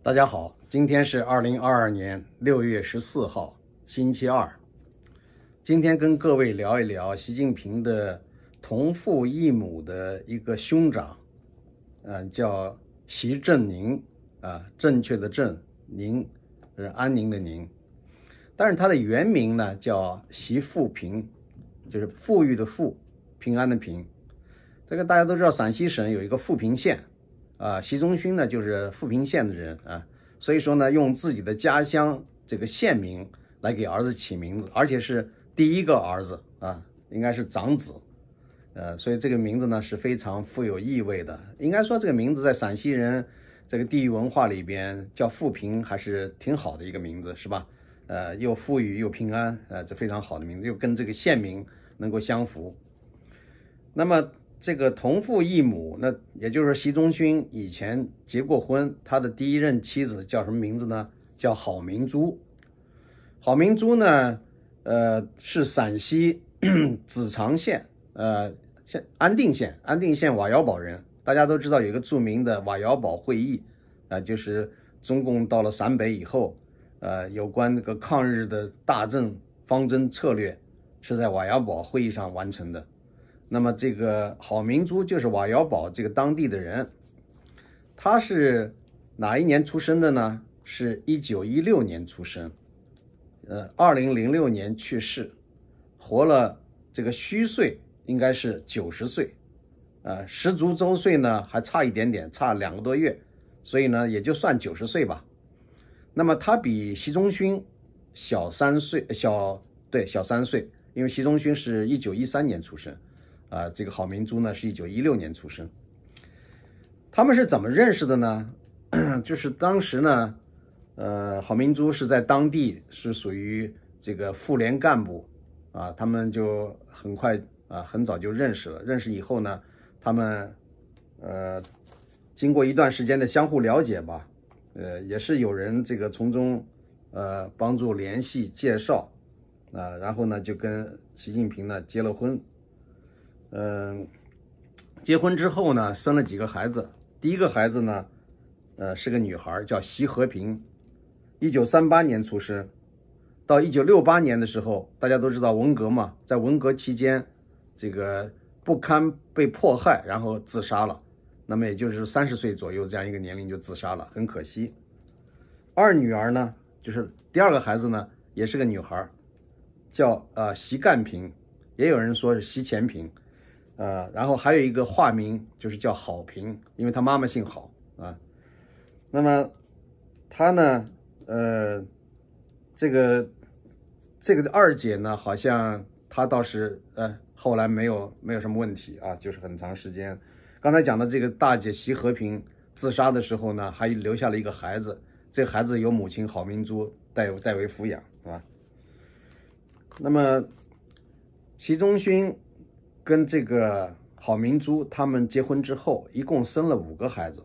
大家好，今天是二零二二年六月十四号，星期二。今天跟各位聊一聊习近平的同父异母的一个兄长，呃，叫习振宁，啊，正确的振宁是安宁的宁，但是他的原名呢叫习富平，就是富裕的富，平安的平。这个大家都知道，陕西省有一个富平县。啊，习仲勋呢，就是富平县的人啊，所以说呢，用自己的家乡这个县名来给儿子起名字，而且是第一个儿子啊，应该是长子，呃，所以这个名字呢是非常富有意味的。应该说，这个名字在陕西人这个地域文化里边，叫富平还是挺好的一个名字，是吧？呃，又富裕又平安，呃，这非常好的名字，又跟这个县名能够相符。那么。这个同父异母，那也就是习仲勋以前结过婚，他的第一任妻子叫什么名字呢？叫郝明珠。郝明珠呢，呃，是陕西 子长县，呃，县安定县安定县瓦窑堡人。大家都知道有一个著名的瓦窑堡会议，啊，就是中共到了陕北以后，呃，有关那个抗日的大政方针策略，是在瓦窑堡会议上完成的。那么，这个郝明珠就是瓦窑堡这个当地的人，他是哪一年出生的呢？是一九一六年出生，呃，二零零六年去世，活了这个虚岁应该是九十岁，呃，十足周岁呢还差一点点，差两个多月，所以呢也就算九十岁吧。那么他比习仲勋小三岁，小对小三岁，因为习仲勋是一九一三年出生。啊，这个郝明珠呢，是一九一六年出生。他们是怎么认识的呢？就是当时呢，呃，郝明珠是在当地是属于这个妇联干部，啊，他们就很快啊，很早就认识了。认识以后呢，他们，呃，经过一段时间的相互了解吧，呃，也是有人这个从中，呃，帮助联系介绍，啊，然后呢，就跟习近平呢结了婚。嗯，结婚之后呢，生了几个孩子。第一个孩子呢，呃，是个女孩，叫席和平，一九三八年出生。到一九六八年的时候，大家都知道文革嘛，在文革期间，这个不堪被迫害，然后自杀了。那么也就是三十岁左右这样一个年龄就自杀了，很可惜。二女儿呢，就是第二个孩子呢，也是个女孩，叫呃席干平，也有人说是习乾平。呃，然后还有一个化名，就是叫郝平，因为他妈妈姓郝啊。那么他呢，呃，这个这个二姐呢，好像她倒是呃，后来没有没有什么问题啊，就是很长时间。刚才讲的这个大姐席和平自杀的时候呢，还留下了一个孩子，这孩子由母亲郝明珠代代为抚养，是吧？那么习仲勋。跟这个郝明珠他们结婚之后，一共生了五个孩子，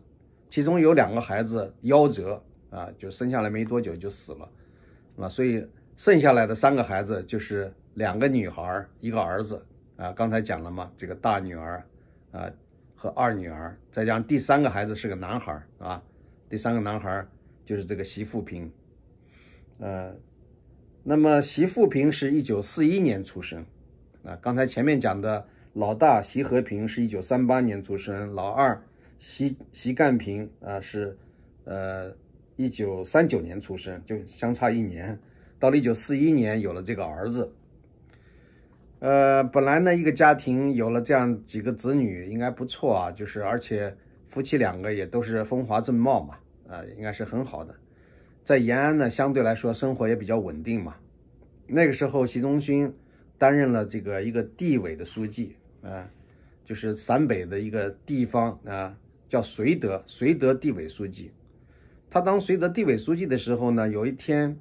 其中有两个孩子夭折啊，就生下来没多久就死了，啊，所以剩下来的三个孩子就是两个女孩，一个儿子啊。刚才讲了嘛，这个大女儿啊和二女儿，再加上第三个孩子是个男孩啊，第三个男孩就是这个习富平，呃，那么习富平是一九四一年出生啊，刚才前面讲的。老大习和平是一九三八年出生，老二习习干平啊是，呃，一九三九年出生，就相差一年。到了一九四一年有了这个儿子。呃，本来呢一个家庭有了这样几个子女应该不错啊，就是而且夫妻两个也都是风华正茂嘛，啊，应该是很好的。在延安呢相对来说生活也比较稳定嘛。那个时候习仲勋担任了这个一个地委的书记。啊，就是陕北的一个地方啊，叫绥德，绥德地委书记。他当绥德地委书记的时候呢，有一天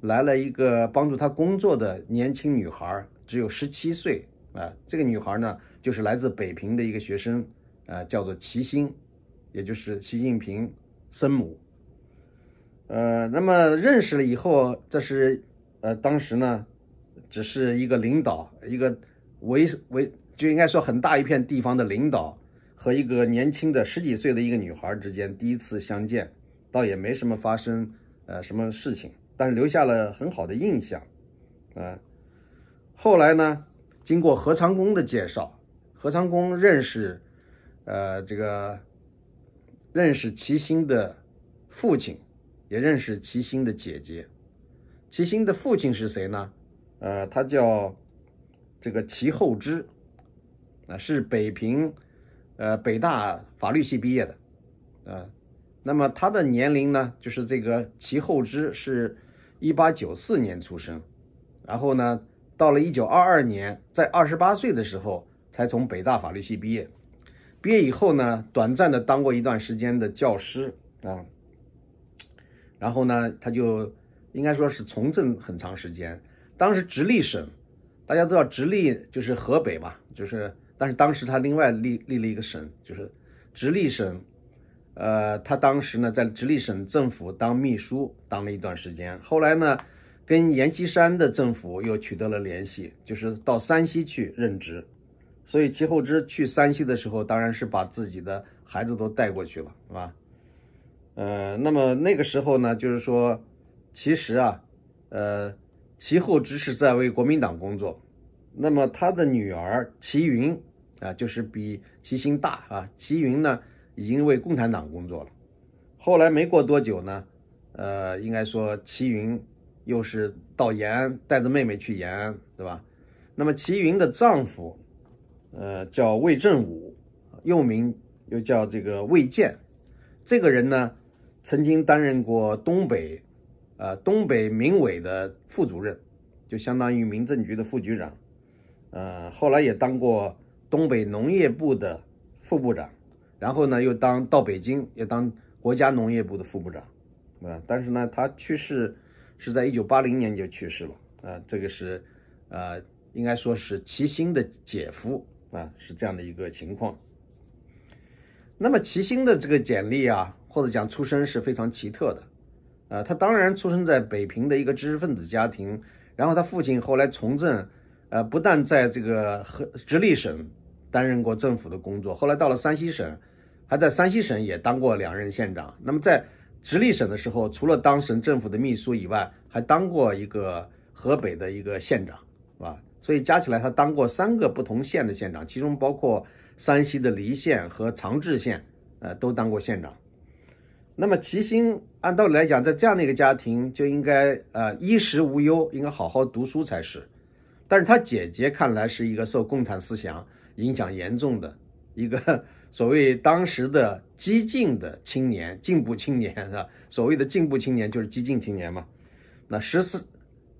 来了一个帮助他工作的年轻女孩，只有十七岁啊。这个女孩呢，就是来自北平的一个学生啊，叫做齐心，也就是习近平生母。呃，那么认识了以后，这是呃当时呢，只是一个领导，一个为为。就应该说，很大一片地方的领导和一个年轻的十几岁的一个女孩之间第一次相见，倒也没什么发生，呃，什么事情，但是留下了很好的印象，啊。后来呢，经过何长工的介绍，何长工认识，呃，这个认识齐心的父亲，也认识齐心的姐姐。齐心的父亲是谁呢？呃，他叫这个齐厚之。啊，是北平，呃，北大法律系毕业的，啊，那么他的年龄呢，就是这个齐厚之是，一八九四年出生，然后呢，到了一九二二年，在二十八岁的时候才从北大法律系毕业，毕业以后呢，短暂的当过一段时间的教师啊，然后呢，他就应该说是从政很长时间，当时直隶省，大家知道直隶就是河北吧，就是。但是当时他另外立立了一个省，就是直隶省，呃，他当时呢在直隶省政府当秘书当了一段时间，后来呢跟阎锡山的政府又取得了联系，就是到山西去任职，所以齐厚之去山西的时候，当然是把自己的孩子都带过去了，是吧？呃，那么那个时候呢，就是说，其实啊，呃，齐厚之是在为国民党工作，那么他的女儿齐云。啊，就是比齐心大啊。齐云呢，已经为共产党工作了。后来没过多久呢，呃，应该说齐云又是到延安，带着妹妹去延安，对吧？那么齐云的丈夫，呃，叫魏正武，又名又叫这个魏建。这个人呢，曾经担任过东北，呃，东北民委的副主任，就相当于民政局的副局长。呃，后来也当过。东北农业部的副部长，然后呢又当到北京，又当国家农业部的副部长啊。但是呢，他去世是在一九八零年就去世了啊。这个是，呃，应该说是齐星的姐夫啊，是这样的一个情况。那么齐星的这个简历啊，或者讲出身是非常奇特的，啊，他当然出生在北平的一个知识分子家庭，然后他父亲后来从政，呃，不但在这个和直隶省。担任过政府的工作，后来到了山西省，还在山西省也当过两任县长。那么在直隶省的时候，除了当省政府的秘书以外，还当过一个河北的一个县长，是吧？所以加起来，他当过三个不同县的县长，其中包括山西的黎县和长治县，呃，都当过县长。那么齐心按道理来讲，在这样的一个家庭就应该呃衣食无忧，应该好好读书才是。但是他姐姐看来是一个受共产思想。影响严重的一个 所谓当时的激进的青年、进步青年是吧？所谓的进步青年就是激进青年嘛。那十四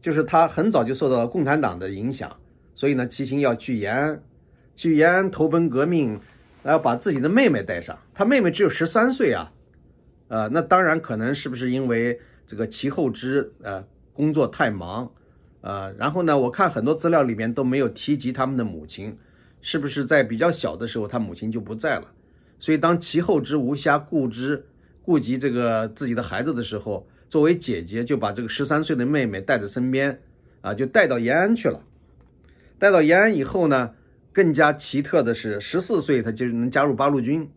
就是他很早就受到了共产党的影响，所以呢，齐秦要去延安，去延安投奔革命，然后把自己的妹妹带上。他妹妹只有十三岁啊，呃，那当然可能是不是因为这个齐后之呃工作太忙，呃，然后呢，我看很多资料里面都没有提及他们的母亲。是不是在比较小的时候，他母亲就不在了？所以当其后之无暇顾之顾及这个自己的孩子的时候，作为姐姐就把这个十三岁的妹妹带到身边，啊，就带到延安去了。带到延安以后呢，更加奇特的是，十四岁她就能加入八路军。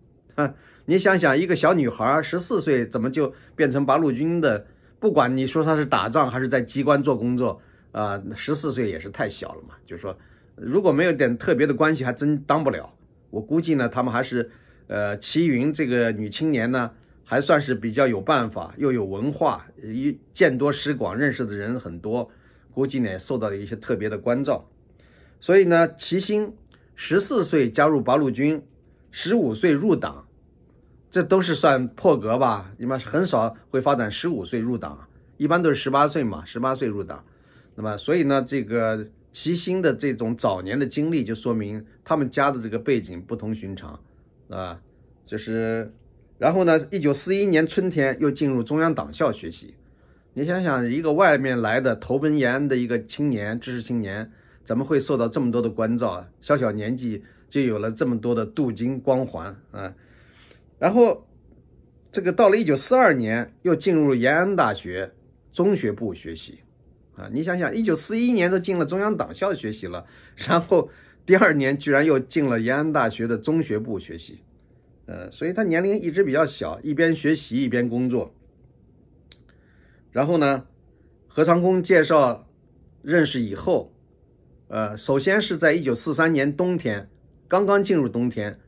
你想想，一个小女孩十四岁怎么就变成八路军的？不管你说她是打仗还是在机关做工作，啊，十四岁也是太小了嘛，就是说。如果没有点特别的关系，还真当不了。我估计呢，他们还是，呃，齐云这个女青年呢，还算是比较有办法，又有文化，一见多识广，认识的人很多。估计呢，受到了一些特别的关照。所以呢，齐心十四岁加入八路军，十五岁入党，这都是算破格吧？你们很少会发展十五岁入党，一般都是十八岁嘛，十八岁入党。那么，所以呢，这个。齐心的这种早年的经历，就说明他们家的这个背景不同寻常，啊，就是，然后呢，一九四一年春天又进入中央党校学习，你想想，一个外面来的投奔延安的一个青年、知识青年，怎么会受到这么多的关照啊？小小年纪就有了这么多的镀金光环啊！然后，这个到了一九四二年，又进入延安大学中学部学习。啊，你想想，一九四一年都进了中央党校学习了，然后第二年居然又进了延安大学的中学部学习，呃，所以他年龄一直比较小，一边学习一边工作。然后呢，何长工介绍认识以后，呃，首先是在一九四三年冬天，刚刚进入冬天，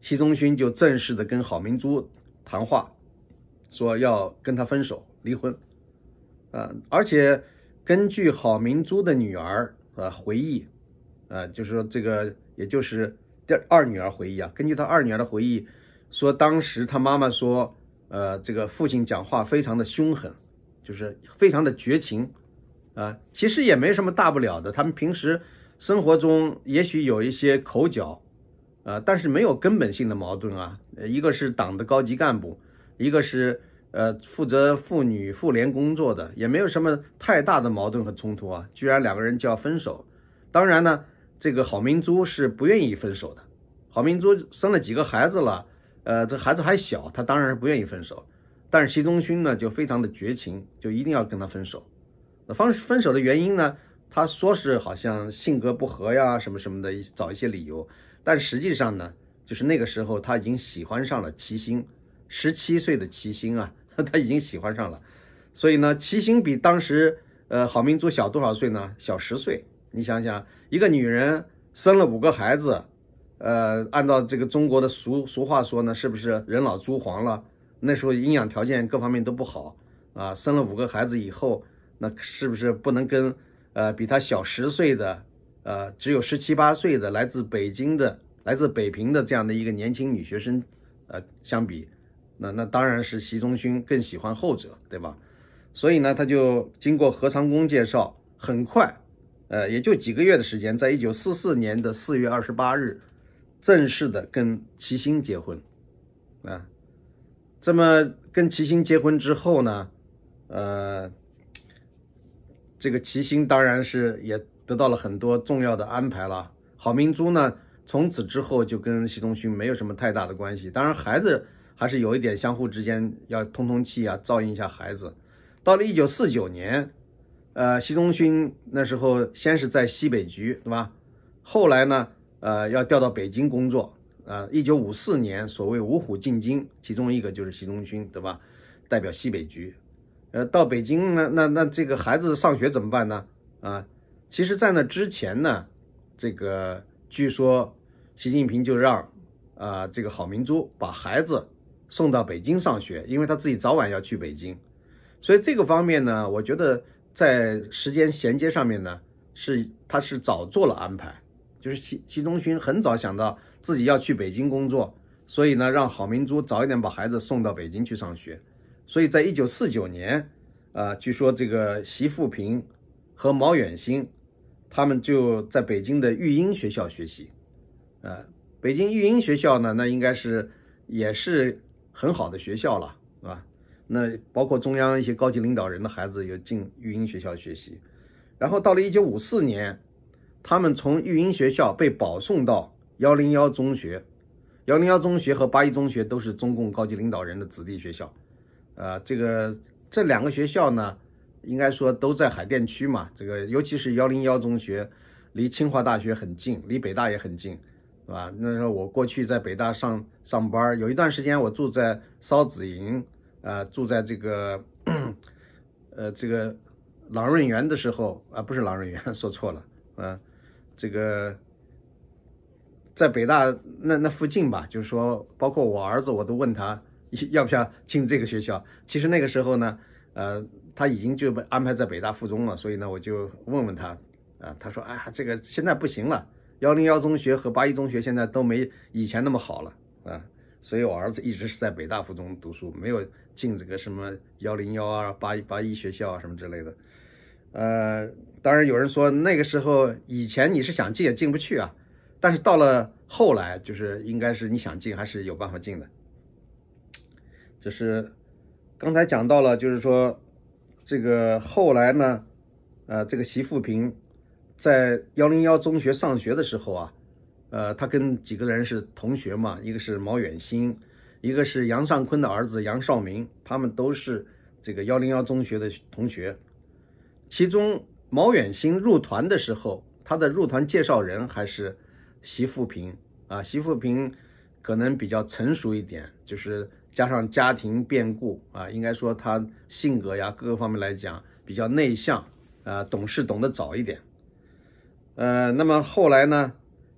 习仲勋就正式的跟郝明珠谈话，说要跟他分手离婚，啊，而且。根据郝明珠的女儿啊回忆，啊，就是说这个，也就是第二女儿回忆啊。根据她二女儿的回忆，说当时她妈妈说，呃，这个父亲讲话非常的凶狠，就是非常的绝情，啊，其实也没什么大不了的。他们平时生活中也许有一些口角，啊，但是没有根本性的矛盾啊。一个是党的高级干部，一个是。呃，负责妇女妇联工作的也没有什么太大的矛盾和冲突啊，居然两个人就要分手。当然呢，这个郝明珠是不愿意分手的。郝明珠生了几个孩子了，呃，这孩子还小，她当然是不愿意分手。但是习仲勋呢，就非常的绝情，就一定要跟她分手。那分分手的原因呢，他说是好像性格不合呀，什么什么的，找一些理由。但实际上呢，就是那个时候他已经喜欢上了齐星，十七岁的齐星啊。他已经喜欢上了，所以呢，齐心比当时呃郝明珠小多少岁呢？小十岁。你想想，一个女人生了五个孩子，呃，按照这个中国的俗俗话说呢，是不是人老珠黄了？那时候营养条件各方面都不好啊，生了五个孩子以后，那是不是不能跟呃比她小十岁的，呃只有十七八岁的来自北京的、来自北平的这样的一个年轻女学生，呃相比？那那当然是习仲勋更喜欢后者，对吧？所以呢，他就经过何长工介绍，很快，呃，也就几个月的时间，在一九四四年的四月二十八日，正式的跟齐心结婚，啊，这么跟齐心结婚之后呢，呃，这个齐心当然是也得到了很多重要的安排了。郝明珠呢，从此之后就跟习仲勋没有什么太大的关系，当然孩子。还是有一点相互之间要通通气啊，照应一下孩子。到了一九四九年，呃，习仲勋那时候先是在西北局，对吧？后来呢，呃，要调到北京工作，啊，一九五四年所谓五虎进京，其中一个就是习仲勋，对吧？代表西北局，呃，到北京那那那这个孩子上学怎么办呢？啊，其实，在那之前呢，这个据说习近平就让啊这个郝明珠把孩子。送到北京上学，因为他自己早晚要去北京，所以这个方面呢，我觉得在时间衔接上面呢，是他是早做了安排，就是习习仲勋很早想到自己要去北京工作，所以呢，让郝明珠早一点把孩子送到北京去上学，所以在一九四九年，啊，据说这个习富平和毛远新，他们就在北京的育英学校学习，啊，北京育英学校呢，那应该是也是。很好的学校了，是吧？那包括中央一些高级领导人的孩子也进育英学校学习，然后到了一九五四年，他们从育英学校被保送到幺零幺中学。幺零幺中学和八一中学都是中共高级领导人的子弟学校，啊，这个这两个学校呢，应该说都在海淀区嘛，这个尤其是幺零幺中学，离清华大学很近，离北大也很近。是吧？那时候我过去在北大上上班有一段时间我住在烧子营，呃，住在这个，呃，这个朗润园的时候啊，不是朗润园，说错了啊。这个在北大那那附近吧，就是说，包括我儿子，我都问他 要不要进这个学校。其实那个时候呢，呃，他已经就被安排在北大附中了，所以呢，我就问问他，啊，他说，啊，这个现在不行了。幺零幺中学和八一中学现在都没以前那么好了啊，所以我儿子一直是在北大附中读书，没有进这个什么幺零幺啊、八一八一学校啊什么之类的。呃，当然有人说那个时候以前你是想进也进不去啊，但是到了后来就是应该是你想进还是有办法进的。就是刚才讲到了，就是说这个后来呢，呃，这个习富平在幺零幺中学上学的时候啊，呃，他跟几个人是同学嘛，一个是毛远新，一个是杨尚昆的儿子杨绍明，他们都是这个幺零幺中学的同学。其中毛远新入团的时候，他的入团介绍人还是习富平啊。习富平可能比较成熟一点，就是加上家庭变故啊，应该说他性格呀各个方面来讲比较内向啊，懂事懂得早一点。呃，那么后来呢，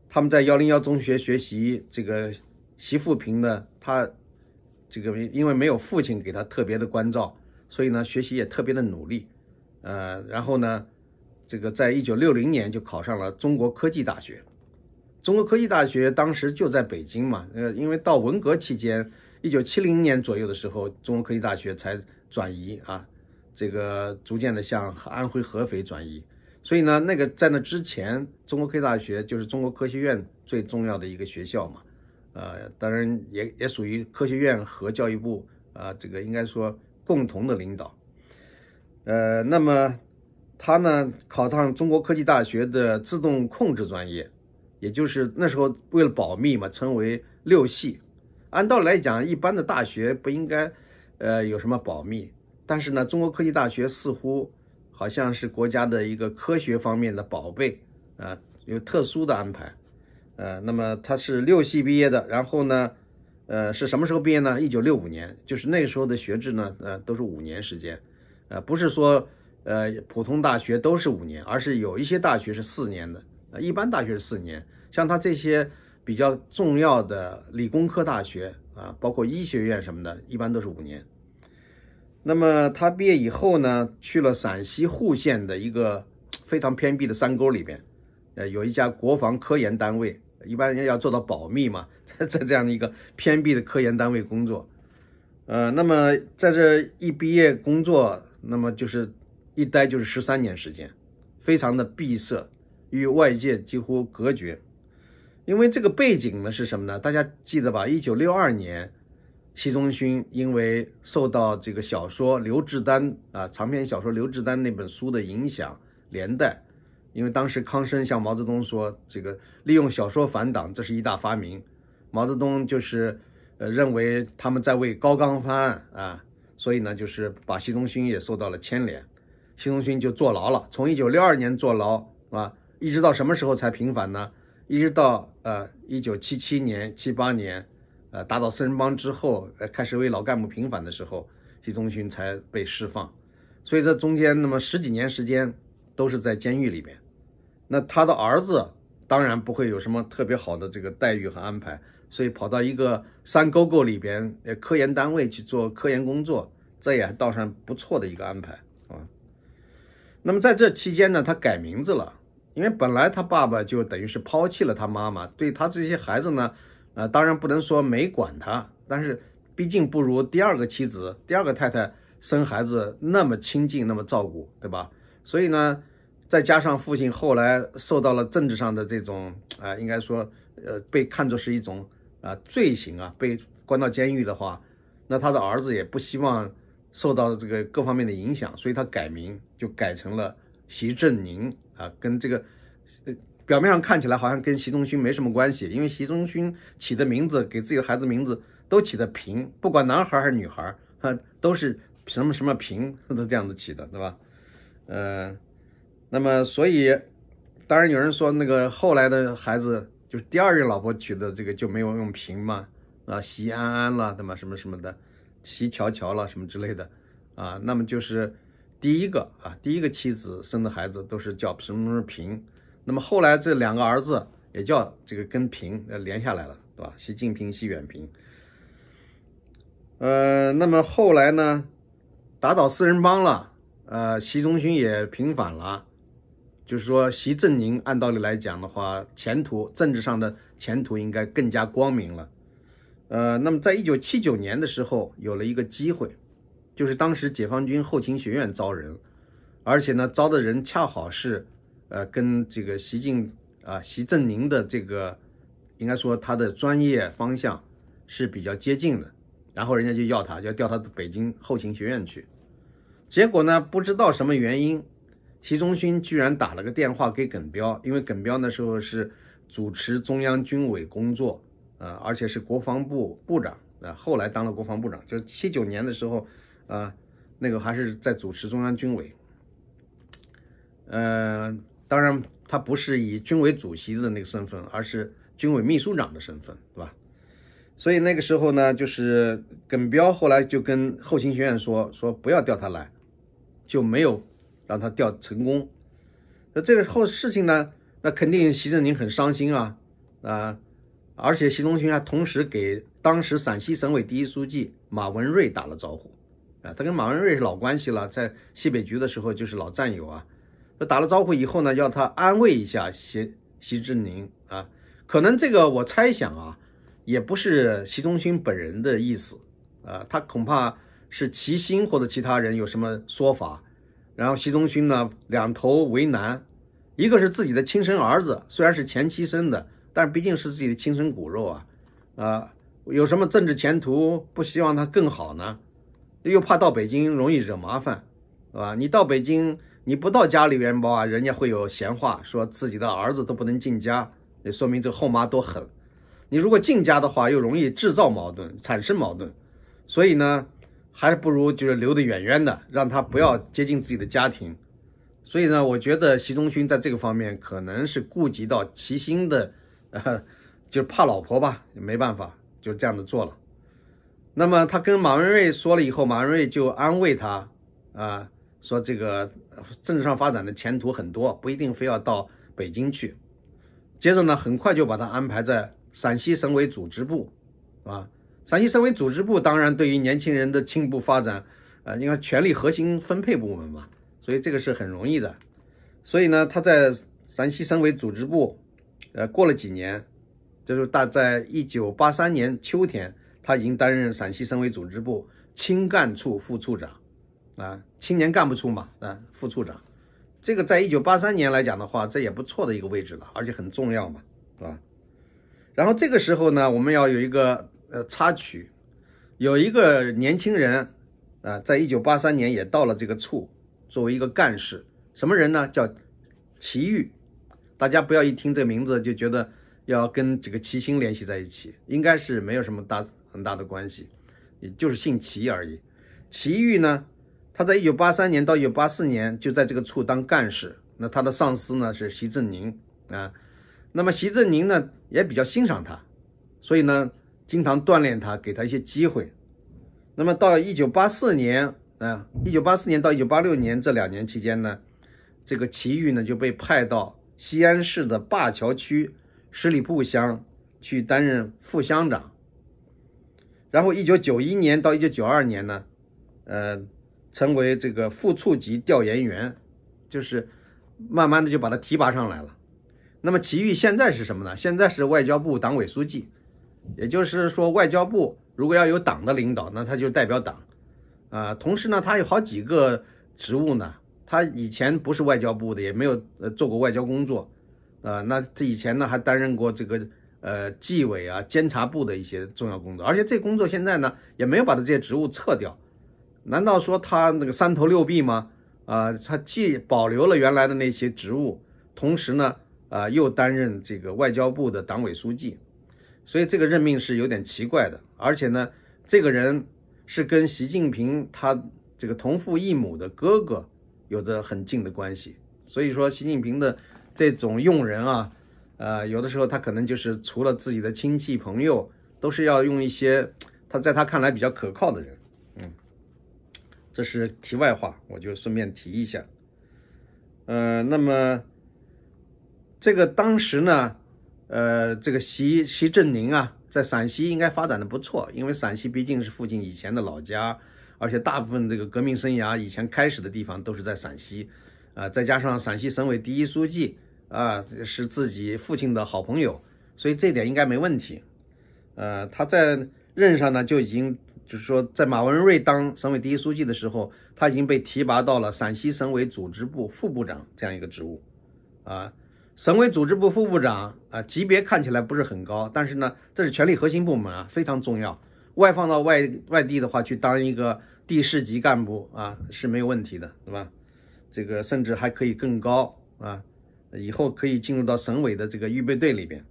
他们在幺零幺中学学习这个习富平的，他这个因为没有父亲给他特别的关照，所以呢学习也特别的努力。呃，然后呢，这个在一九六零年就考上了中国科技大学。中国科技大学当时就在北京嘛，呃，因为到文革期间，一九七零年左右的时候，中国科技大学才转移啊，这个逐渐的向安徽合肥转移。所以呢，那个在那之前，中国科技大学就是中国科学院最重要的一个学校嘛，呃，当然也也属于科学院和教育部啊，这个应该说共同的领导。呃，那么他呢考上中国科技大学的自动控制专业，也就是那时候为了保密嘛，称为六系。按道理来讲，一般的大学不应该，呃，有什么保密，但是呢，中国科技大学似乎。好像是国家的一个科学方面的宝贝啊，有特殊的安排，呃，那么他是六系毕业的，然后呢，呃，是什么时候毕业呢？一九六五年，就是那时候的学制呢，呃，都是五年时间，呃，不是说呃普通大学都是五年，而是有一些大学是四年的，呃，一般大学是四年，像他这些比较重要的理工科大学啊，包括医学院什么的，一般都是五年。那么他毕业以后呢，去了陕西户县的一个非常偏僻的山沟里边，呃，有一家国防科研单位，一般家要做到保密嘛，在在这样的一个偏僻的科研单位工作，呃，那么在这一毕业工作，那么就是一待就是十三年时间，非常的闭塞，与外界几乎隔绝。因为这个背景呢是什么呢？大家记得吧？一九六二年。习仲勋因为受到这个小说《刘志丹》啊，长篇小说《刘志丹》那本书的影响，连带，因为当时康生向毛泽东说，这个利用小说反党，这是一大发明。毛泽东就是，呃，认为他们在为高岗翻案啊，所以呢，就是把习仲勋也受到了牵连，习仲勋就坐牢了，从一九六二年坐牢啊，一直到什么时候才平反呢？一直到呃一九七七年、七八年。呃，打倒四人帮之后，呃，开始为老干部平反的时候，习仲勋才被释放，所以这中间那么十几年时间都是在监狱里面。那他的儿子当然不会有什么特别好的这个待遇和安排，所以跑到一个山沟沟里边，呃，科研单位去做科研工作，这也倒算不错的一个安排啊。那么在这期间呢，他改名字了，因为本来他爸爸就等于是抛弃了他妈妈，对他这些孩子呢。啊，当然不能说没管他，但是毕竟不如第二个妻子、第二个太太生孩子那么亲近、那么照顾，对吧？所以呢，再加上父亲后来受到了政治上的这种啊，应该说呃，被看作是一种啊罪行啊，被关到监狱的话，那他的儿子也不希望受到这个各方面的影响，所以他改名就改成了席振宁啊，跟这个。表面上看起来好像跟习仲勋没什么关系，因为习仲勋起的名字给自己的孩子名字都起的平，不管男孩还是女孩，哈，都是什么什么平，都这样子起的，对吧？呃，那么所以，当然有人说那个后来的孩子就是第二任老婆娶的这个就没有用平嘛，啊，习安安了，对吧？什么什么的，习乔乔了，什么之类的，啊，那么就是第一个啊，第一个妻子生的孩子都是叫什么什么平。那么后来这两个儿子也叫这个跟平连下来了，对吧？习近平、习远平。呃，那么后来呢，打倒四人帮了，呃，习仲勋也平反了，就是说，习正宁按道理来讲的话，前途政治上的前途应该更加光明了。呃，那么在1979年的时候，有了一个机会，就是当时解放军后勤学院招人，而且呢，招的人恰好是。呃，跟这个习近啊，习正宁的这个，应该说他的专业方向是比较接近的。然后人家就要他，要调他北京后勤学院去。结果呢，不知道什么原因，习仲勋居然打了个电话给耿彪，因为耿彪那时候是主持中央军委工作啊，而且是国防部部长啊，后来当了国防部长，就七九年的时候啊，那个还是在主持中央军委。呃，当然，他不是以军委主席的那个身份，而是军委秘书长的身份，对吧？所以那个时候呢，就是耿彪，后来就跟后勤学院说，说不要调他来，就没有让他调成功。那这个后事情呢，那肯定习近宁很伤心啊啊！而且习仲勋还同时给当时陕西省委第一书记马文瑞打了招呼啊，他跟马文瑞是老关系了，在西北局的时候就是老战友啊。那打了招呼以后呢，要他安慰一下习习志宁啊，可能这个我猜想啊，也不是习仲勋本人的意思啊，他恐怕是齐心或者其他人有什么说法，然后习仲勋呢两头为难，一个是自己的亲生儿子，虽然是前妻生的，但毕竟是自己的亲生骨肉啊，啊有什么政治前途不希望他更好呢？又怕到北京容易惹麻烦，是吧？你到北京。你不到家里边包啊，人家会有闲话，说自己的儿子都不能进家，也说明这后妈多狠。你如果进家的话，又容易制造矛盾，产生矛盾。所以呢，还不如就是留得远远的，让他不要接近自己的家庭。所以呢，我觉得习仲勋在这个方面可能是顾及到齐心的，呃，就是怕老婆吧，没办法，就这样子做了。那么他跟马文瑞说了以后，马文瑞就安慰他，啊，说这个。政治上发展的前途很多，不一定非要到北京去。接着呢，很快就把他安排在陕西省委组织部，啊，陕西省委组织部当然对于年轻人的进步发展，呃，你看权力核心分配部门嘛，所以这个是很容易的。所以呢，他在陕西省委组织部，呃，过了几年，就是大在一九八三年秋天，他已经担任陕西省委组织部青干处副处长。啊，青年干部处嘛，啊，副处长，这个在一九八三年来讲的话，这也不错的一个位置了，而且很重要嘛，啊。然后这个时候呢，我们要有一个呃插曲，有一个年轻人啊，在一九八三年也到了这个处，作为一个干事，什么人呢？叫齐豫。大家不要一听这名字就觉得要跟这个齐星联系在一起，应该是没有什么大很大的关系，也就是姓齐而已。齐豫呢？他在一九八三年到一九八四年就在这个处当干事，那他的上司呢是习正宁啊，那么习正宁呢也比较欣赏他，所以呢经常锻炼他，给他一些机会。那么到一九八四年啊，一九八四年到一九八六年这两年期间呢，这个齐豫呢就被派到西安市的灞桥区十里铺乡去担任副乡长。然后一九九一年到一九九二年呢，呃。成为这个副处级调研员，就是慢慢的就把他提拔上来了。那么齐豫现在是什么呢？现在是外交部党委书记，也就是说外交部如果要有党的领导，那他就代表党。啊，同时呢，他有好几个职务呢。他以前不是外交部的，也没有呃做过外交工作，啊，那他以前呢还担任过这个呃纪委啊监察部的一些重要工作，而且这工作现在呢也没有把他这些职务撤掉。难道说他那个三头六臂吗？啊，他既保留了原来的那些职务，同时呢，啊，又担任这个外交部的党委书记，所以这个任命是有点奇怪的。而且呢，这个人是跟习近平他这个同父异母的哥哥有着很近的关系，所以说习近平的这种用人啊，呃，有的时候他可能就是除了自己的亲戚朋友，都是要用一些他在他看来比较可靠的人。这是题外话，我就顺便提一下。呃，那么这个当时呢，呃，这个习习振宁啊，在陕西应该发展的不错，因为陕西毕竟是父亲以前的老家，而且大部分这个革命生涯以前开始的地方都是在陕西啊，再加上陕西省委第一书记啊是自己父亲的好朋友，所以这点应该没问题。呃，他在任上呢就已经。就是说，在马文瑞当省委第一书记的时候，他已经被提拔到了陕西省委组织部副部长这样一个职务，啊，省委组织部副部长啊，级别看起来不是很高，但是呢，这是权力核心部门啊，非常重要。外放到外外地的话，去当一个地市级干部啊是没有问题的，对吧？这个甚至还可以更高啊，以后可以进入到省委的这个预备队里边。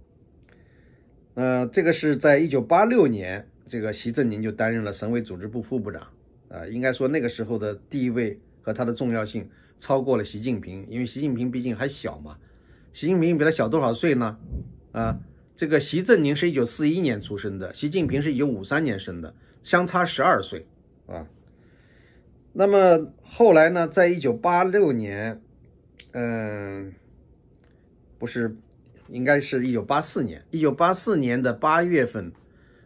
呃，这个是在一九八六年。这个习正宁就担任了省委组织部副部长，啊，应该说那个时候的地位和他的重要性超过了习近平，因为习近平毕竟还小嘛。习近平比他小多少岁呢？啊，这个习正宁是一九四一年出生的，习近平是一九五三年生的，相差十二岁啊。那么后来呢，在一九八六年，嗯，不是，应该是一九八四年，一九八四年的八月份。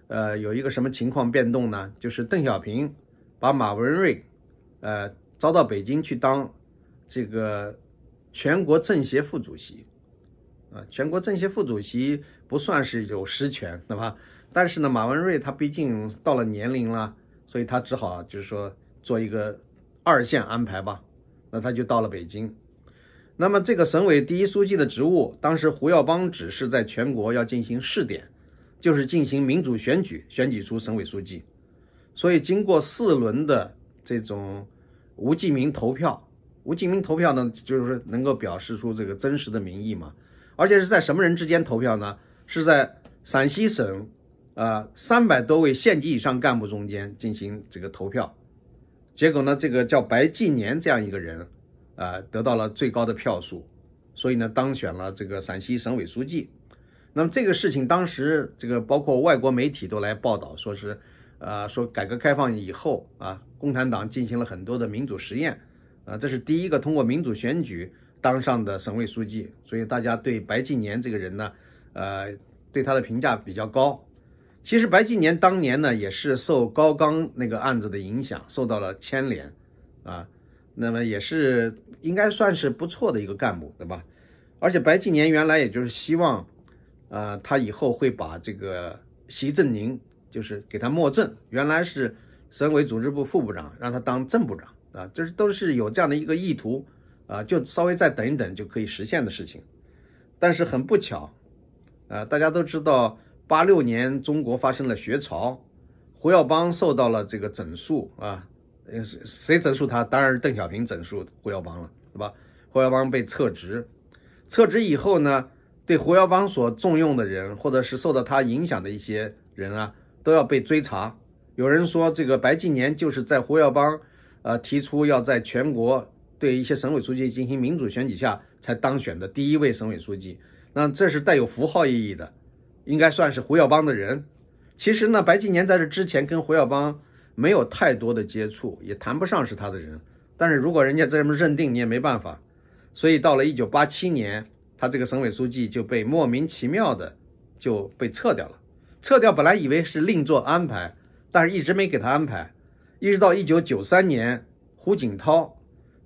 呃，有一个什么情况变动呢？就是邓小平把马文瑞，呃，招到北京去当这个全国政协副主席，啊，全国政协副主席不算是有实权，对吧？但是呢，马文瑞他毕竟到了年龄了，所以他只好就是说做一个二线安排吧。那他就到了北京。那么这个省委第一书记的职务，当时胡耀邦只是在全国要进行试点。就是进行民主选举，选举出省委书记。所以经过四轮的这种无记名投票，无记名投票呢，就是能够表示出这个真实的民意嘛。而且是在什么人之间投票呢？是在陕西省，呃，三百多位县级以上干部中间进行这个投票。结果呢，这个叫白继年这样一个人，啊，得到了最高的票数，所以呢，当选了这个陕西省委书记。那么这个事情当时，这个包括外国媒体都来报道，说是，呃，说改革开放以后啊，共产党进行了很多的民主实验，啊，这是第一个通过民主选举当上的省委书记，所以大家对白敬年这个人呢，呃，对他的评价比较高。其实白敬年当年呢，也是受高刚那个案子的影响，受到了牵连，啊，那么也是应该算是不错的一个干部，对吧？而且白敬年原来也就是希望。呃，他以后会把这个习正宁，就是给他默正，原来是省委组织部副部长，让他当正部长啊，就是都是有这样的一个意图啊，就稍微再等一等就可以实现的事情。但是很不巧，啊，大家都知道，八六年中国发生了学潮，胡耀邦受到了这个整肃啊，呃，谁谁整肃他？当然邓小平整肃胡耀邦了，是吧？胡耀邦被撤职，撤职以后呢？对胡耀邦所重用的人，或者是受到他影响的一些人啊，都要被追查。有人说，这个白敬年就是在胡耀邦，呃，提出要在全国对一些省委书记进行民主选举下才当选的第一位省委书记。那这是带有符号意义的，应该算是胡耀邦的人。其实呢，白敬年在这之前跟胡耀邦没有太多的接触，也谈不上是他的人。但是如果人家这么认定，你也没办法。所以到了一九八七年。他这个省委书记就被莫名其妙的就被撤掉了，撤掉本来以为是另做安排，但是一直没给他安排，一直到一九九三年，胡锦涛，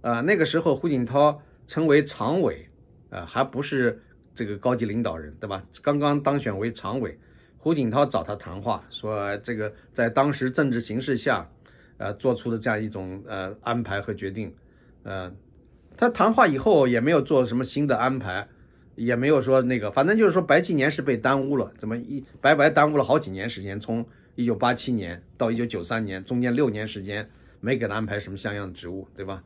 啊，那个时候胡锦涛成为常委，啊，还不是这个高级领导人，对吧？刚刚当选为常委，胡锦涛找他谈话，说这个在当时政治形势下，呃，做出的这样一种呃安排和决定，呃，他谈话以后也没有做什么新的安排。也没有说那个，反正就是说白继年是被耽误了，怎么一白白耽误了好几年时间？从一九八七年到一九九三年，中间六年时间没给他安排什么像样的职务，对吧？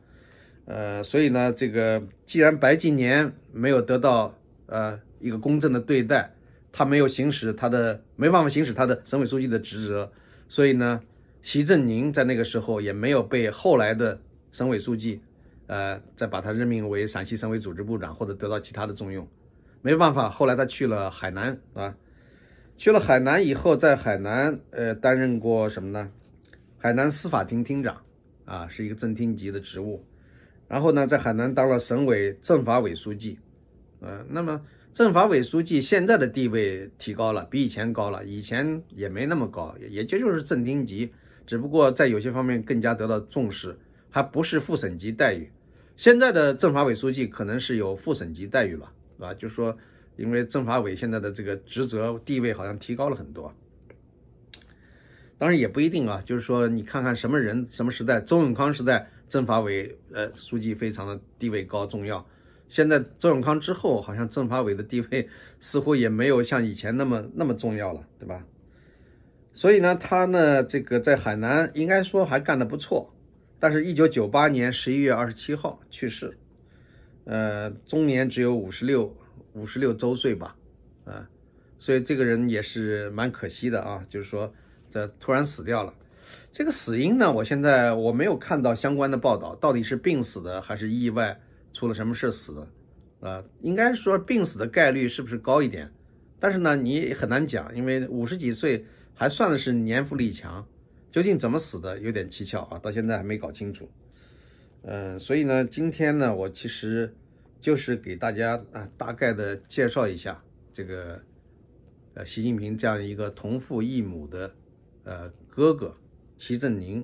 呃，所以呢，这个既然白继年没有得到呃一个公正的对待，他没有行使他的没办法行使他的省委书记的职责，所以呢，习振宁在那个时候也没有被后来的省委书记，呃，再把他任命为陕西省委组织部长或者得到其他的重用。没办法，后来他去了海南啊，去了海南以后，在海南呃担任过什么呢？海南司法厅厅长啊，是一个正厅级的职务。然后呢，在海南当了省委政法委书记，呃，那么政法委书记现在的地位提高了，比以前高了，以前也没那么高，也就就是正厅级，只不过在有些方面更加得到重视，还不是副省级待遇。现在的政法委书记可能是有副省级待遇吧。是吧？就是说，因为政法委现在的这个职责地位好像提高了很多，当然也不一定啊。就是说，你看看什么人、什么时代，周永康时代政法委呃书记非常的地位高、重要。现在周永康之后，好像政法委的地位似乎也没有像以前那么那么重要了，对吧？所以呢，他呢这个在海南应该说还干得不错，但是1998年11月27号去世。呃，中年只有五十六，五十六周岁吧，啊，所以这个人也是蛮可惜的啊，就是说，这突然死掉了，这个死因呢，我现在我没有看到相关的报道，到底是病死的还是意外出了什么事死的，啊，应该说病死的概率是不是高一点？但是呢，你很难讲，因为五十几岁还算的是年富力强，究竟怎么死的有点蹊跷啊，到现在还没搞清楚。嗯，所以呢，今天呢，我其实就是给大家啊，大概的介绍一下这个，呃，习近平这样一个同父异母的，呃，哥哥，习振宁。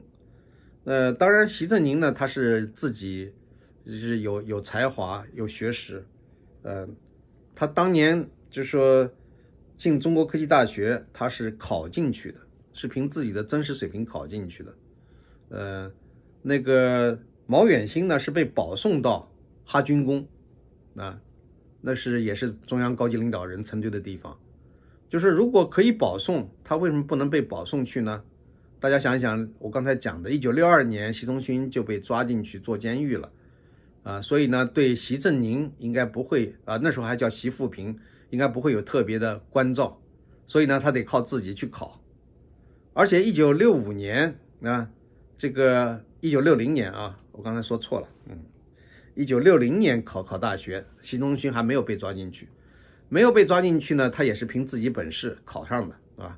呃，当然，习振宁呢，他是自己就是有有才华、有学识。呃，他当年就说进中国科技大学，他是考进去的，是凭自己的真实水平考进去的。呃，那个。毛远新呢是被保送到哈军工，啊，那是也是中央高级领导人成堆的地方，就是如果可以保送，他为什么不能被保送去呢？大家想一想，我刚才讲的，一九六二年，习仲勋就被抓进去坐监狱了，啊，所以呢，对习振宁应该不会啊，那时候还叫习富平，应该不会有特别的关照，所以呢，他得靠自己去考，而且一九六五年啊，这个一九六零年啊。我刚才说错了，嗯，一九六零年考考大学，习仲勋还没有被抓进去，没有被抓进去呢，他也是凭自己本事考上的，啊，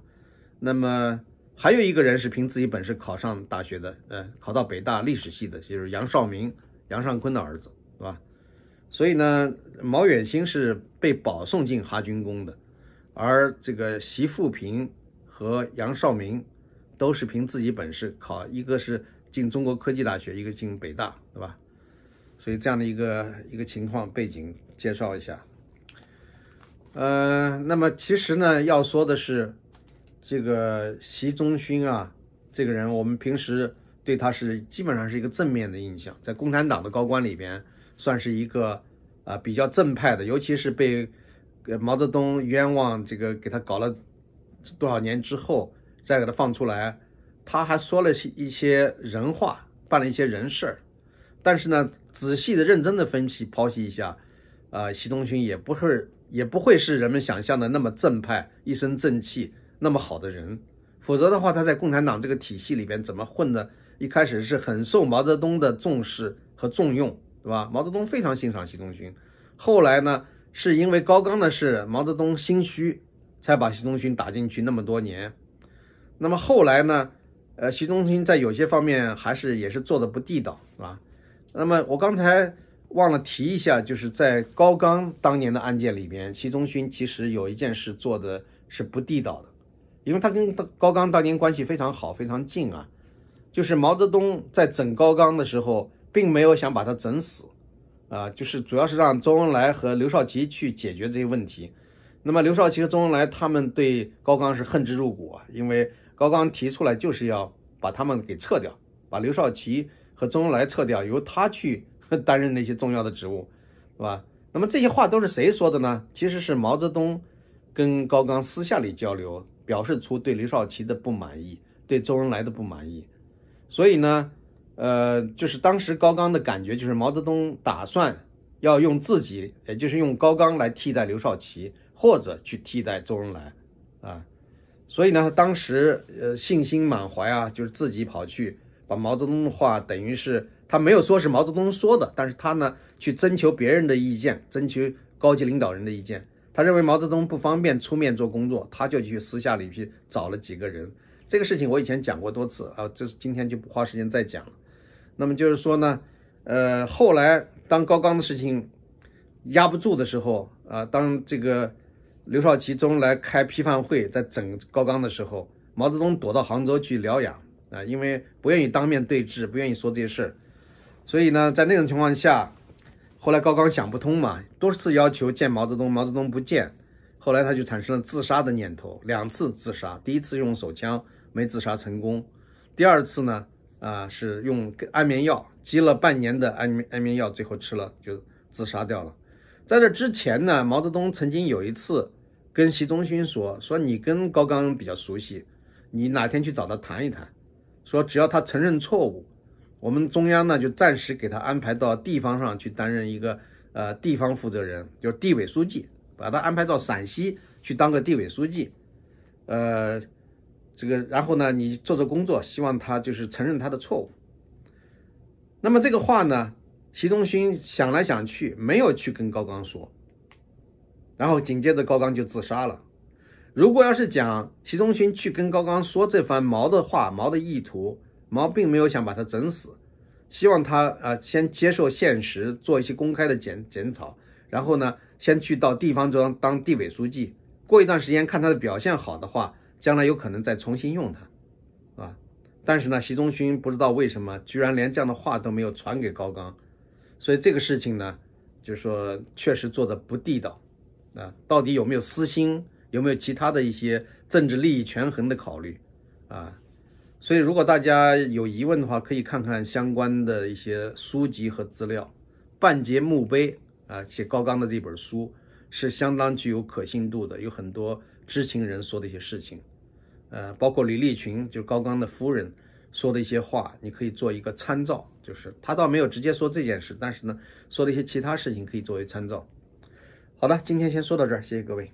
那么还有一个人是凭自己本事考上大学的，呃，考到北大历史系的，就是杨绍明、杨尚昆的儿子，是吧？所以呢，毛远新是被保送进哈军工的，而这个习富平和杨绍明都是凭自己本事考，一个是。进中国科技大学，一个进北大，对吧？所以这样的一个一个情况背景介绍一下。呃，那么其实呢，要说的是，这个习仲勋啊，这个人我们平时对他是基本上是一个正面的印象，在共产党的高官里边算是一个啊比较正派的，尤其是被毛泽东冤枉这个给他搞了多少年之后，再给他放出来。他还说了些一些人话，办了一些人事儿，但是呢，仔细的、认真的分析、剖析一下，啊，习仲勋也不是，也不会是人们想象的那么正派、一身正气、那么好的人，否则的话，他在共产党这个体系里边怎么混的？一开始是很受毛泽东的重视和重用，对吧？毛泽东非常欣赏习仲勋，后来呢，是因为高岗的事，毛泽东心虚，才把习仲勋打进去那么多年，那么后来呢？呃，习仲勋在有些方面还是也是做的不地道，啊。那么我刚才忘了提一下，就是在高岗当年的案件里边，习仲勋其实有一件事做的是不地道的，因为他跟高高岗当年关系非常好，非常近啊。就是毛泽东在整高岗的时候，并没有想把他整死，啊，就是主要是让周恩来和刘少奇去解决这些问题。那么刘少奇和周恩来他们对高岗是恨之入骨啊，因为。高刚提出来就是要把他们给撤掉，把刘少奇和周恩来撤掉，由他去担任那些重要的职务，是吧？那么这些话都是谁说的呢？其实是毛泽东跟高刚私下里交流，表示出对刘少奇的不满意，对周恩来的不满意。所以呢，呃，就是当时高刚的感觉就是毛泽东打算要用自己，也就是用高刚来替代刘少奇，或者去替代周恩来，啊。所以呢，当时呃信心满怀啊，就是自己跑去把毛泽东的话，等于是他没有说是毛泽东说的，但是他呢去征求别人的意见，征求高级领导人的意见。他认为毛泽东不方便出面做工作，他就去私下里去找了几个人。这个事情我以前讲过多次啊，这是今天就不花时间再讲了。那么就是说呢，呃后来当高岗的事情压不住的时候啊，当这个。刘少奇、周恩来开批判会，在整高岗的时候，毛泽东躲到杭州去疗养啊，因为不愿意当面对质，不愿意说这些事，所以呢，在那种情况下，后来高岗想不通嘛，多次要求见毛泽东，毛泽东不见，后来他就产生了自杀的念头，两次自杀，第一次用手枪没自杀成功，第二次呢，啊，是用安眠药，积了半年的安眠安眠药，最后吃了就自杀掉了。在这之前呢，毛泽东曾经有一次跟习仲勋说：“说你跟高岗比较熟悉，你哪天去找他谈一谈，说只要他承认错误，我们中央呢就暂时给他安排到地方上去担任一个呃地方负责人，就是地委书记，把他安排到陕西去当个地委书记，呃，这个然后呢，你做做工作，希望他就是承认他的错误。”那么这个话呢？习仲勋想来想去，没有去跟高刚说，然后紧接着高刚就自杀了。如果要是讲习仲勋去跟高刚说这番毛的话，毛的意图，毛并没有想把他整死，希望他啊先接受现实，做一些公开的检检讨，然后呢先去到地方中当地委书记，过一段时间看他的表现好的话，将来有可能再重新用他，啊，但是呢习仲勋不知道为什么，居然连这样的话都没有传给高刚，所以这个事情呢，就说确实做的不地道，啊，到底有没有私心，有没有其他的一些政治利益权衡的考虑，啊，所以如果大家有疑问的话，可以看看相关的一些书籍和资料，《半截墓碑》啊，写高刚的这本书是相当具有可信度的，有很多知情人说的一些事情，呃，包括李立群，就是高刚的夫人。说的一些话，你可以做一个参照。就是他倒没有直接说这件事，但是呢，说的一些其他事情，可以作为参照。好的，今天先说到这儿，谢谢各位。